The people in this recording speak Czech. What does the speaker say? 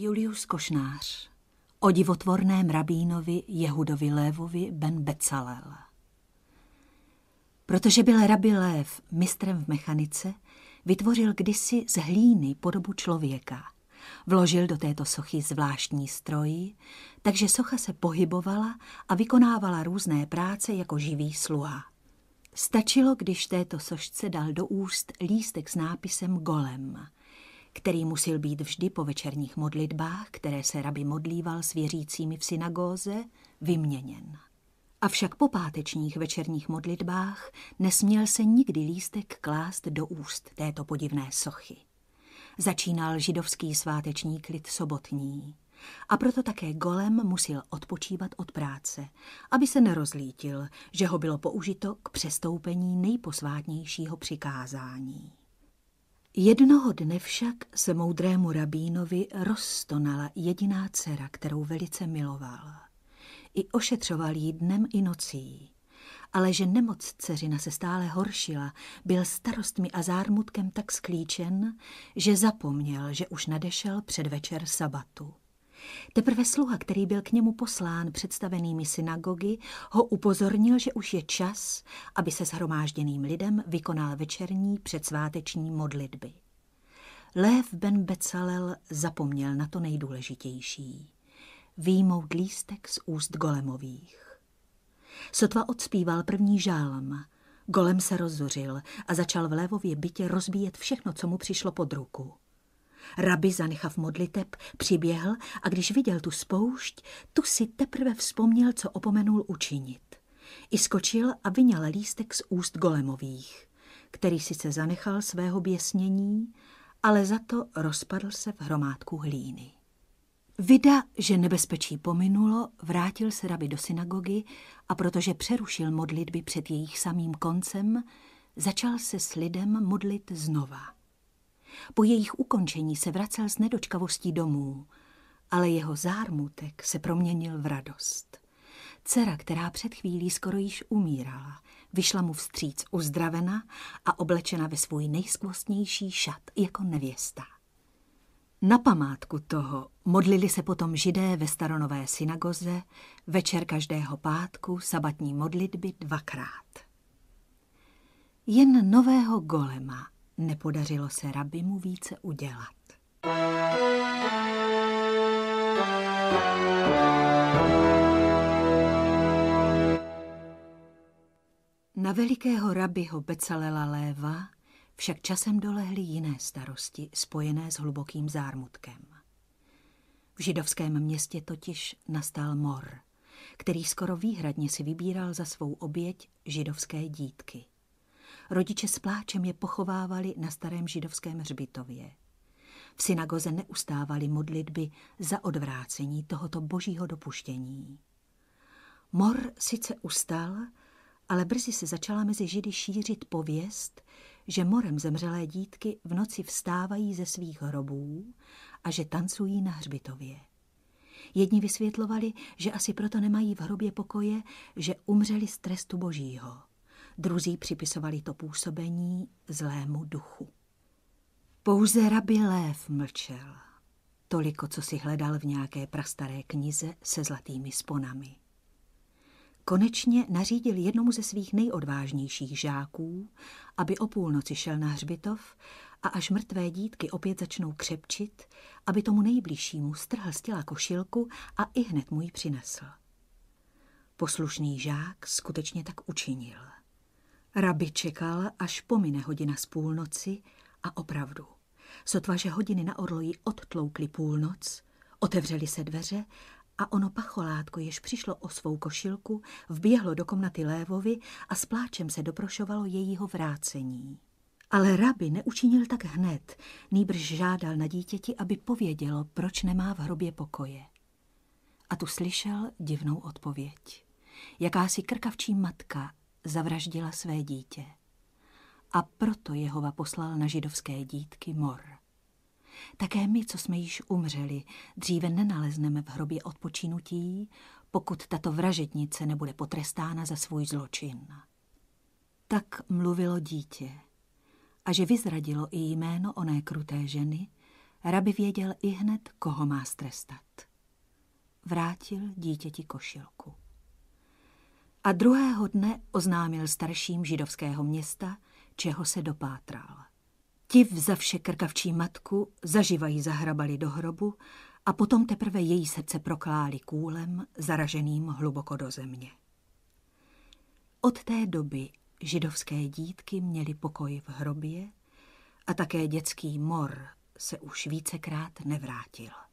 Julius Košnář o divotvorném rabínovi Jehudovi Lévovi ben Becalel. Protože byl rabi Lév mistrem v mechanice, vytvořil kdysi z hlíny podobu člověka. Vložil do této sochy zvláštní stroj, takže socha se pohybovala a vykonávala různé práce jako živý sluha. Stačilo, když této sošce dal do úst lístek s nápisem Golem – který musel být vždy po večerních modlitbách, které se rabi modlíval s věřícími v synagóze, vyměněn. Avšak po pátečních večerních modlitbách nesměl se nikdy lístek klást do úst této podivné sochy. Začínal židovský sváteční klid sobotní. A proto také Golem musel odpočívat od práce, aby se nerozlítil, že ho bylo použito k přestoupení nejposvátnějšího přikázání. Jednoho dne však se moudrému rabínovi rozstonala jediná dcera, kterou velice miloval. I ošetřoval jí dnem i nocí. Ale že nemoc dceřina se stále horšila, byl starostmi a zármutkem tak sklíčen, že zapomněl, že už nadešel předvečer sabatu. Teprve sluha, který byl k němu poslán představenými synagogy, ho upozornil, že už je čas, aby se shromážděným lidem vykonal večerní předsváteční modlitby. Lév ben Becalel zapomněl na to nejdůležitější. Výjmout lístek z úst golemových. Sotva odspíval první žálm. Golem se rozzuřil a začal v Lévově bytě rozbíjet všechno, co mu přišlo pod ruku. Rabi zanechav modliteb přiběhl a když viděl tu spoušť, tu si teprve vzpomněl, co opomenul učinit. I skočil a vyňal lístek z úst golemových, který sice zanechal svého běsnění, ale za to rozpadl se v hromádku hlíny. Vida, že nebezpečí pominulo, vrátil se rabi do synagogy a protože přerušil modlitby před jejich samým koncem, začal se s lidem modlit znova. Po jejich ukončení se vracel s nedočkavostí domů, ale jeho zármutek se proměnil v radost. Dcera, která před chvílí skoro již umírala, vyšla mu vstříc uzdravena a oblečena ve svůj nejskvostnější šat jako nevěsta. Na památku toho modlili se potom židé ve staronové synagoze večer každého pátku sabatní modlitby dvakrát. Jen nového golema – Nepodařilo se Rabi mu více udělat. Na velikého rabiho Becalela Léva však časem dolehly jiné starosti spojené s hlubokým zármutkem. V židovském městě totiž nastal mor, který skoro výhradně si vybíral za svou oběť židovské dítky – Rodiče s pláčem je pochovávali na starém židovském hřbitově. V synagoze neustávali modlitby za odvrácení tohoto božího dopuštění. Mor sice ustal, ale brzy se začala mezi židy šířit pověst, že morem zemřelé dítky v noci vstávají ze svých hrobů a že tancují na hřbitově. Jedni vysvětlovali, že asi proto nemají v hrobě pokoje, že umřeli z trestu božího druzí připisovali to působení zlému duchu. Pouze rabi Lév mlčel, toliko, co si hledal v nějaké prastaré knize se zlatými sponami. Konečně nařídil jednomu ze svých nejodvážnějších žáků, aby o půlnoci šel na hřbitov a až mrtvé dítky opět začnou křepčit, aby tomu nejbližšímu strhl z těla košilku a i hned mu ji přinesl. Poslušný žák skutečně tak učinil – Rabi čekal, až pomine hodina z půlnoci a opravdu. Sotva, že hodiny na orloji odtloukly půlnoc, otevřely se dveře a ono pacholátko, jež přišlo o svou košilku, vběhlo do komnaty Lévovi a s pláčem se doprošovalo jejího vrácení. Ale rabi neučinil tak hned, nýbrž žádal na dítěti, aby povědělo, proč nemá v hrobě pokoje. A tu slyšel divnou odpověď. Jakási krkavčí matka zavraždila své dítě. A proto Jehova poslal na židovské dítky mor. Také my, co jsme již umřeli, dříve nenalezneme v hrobě odpočinutí, pokud tato vražednice nebude potrestána za svůj zločin. Tak mluvilo dítě. A že vyzradilo i jméno oné kruté ženy, rabi věděl i hned, koho má strestat. Vrátil dítěti košilku a druhého dne oznámil starším židovského města, čeho se dopátral. Ti za vše krkavčí matku zaživají zahrabali do hrobu a potom teprve její srdce prokláli kůlem, zaraženým hluboko do země. Od té doby židovské dítky měly pokoj v hrobě a také dětský mor se už vícekrát nevrátil.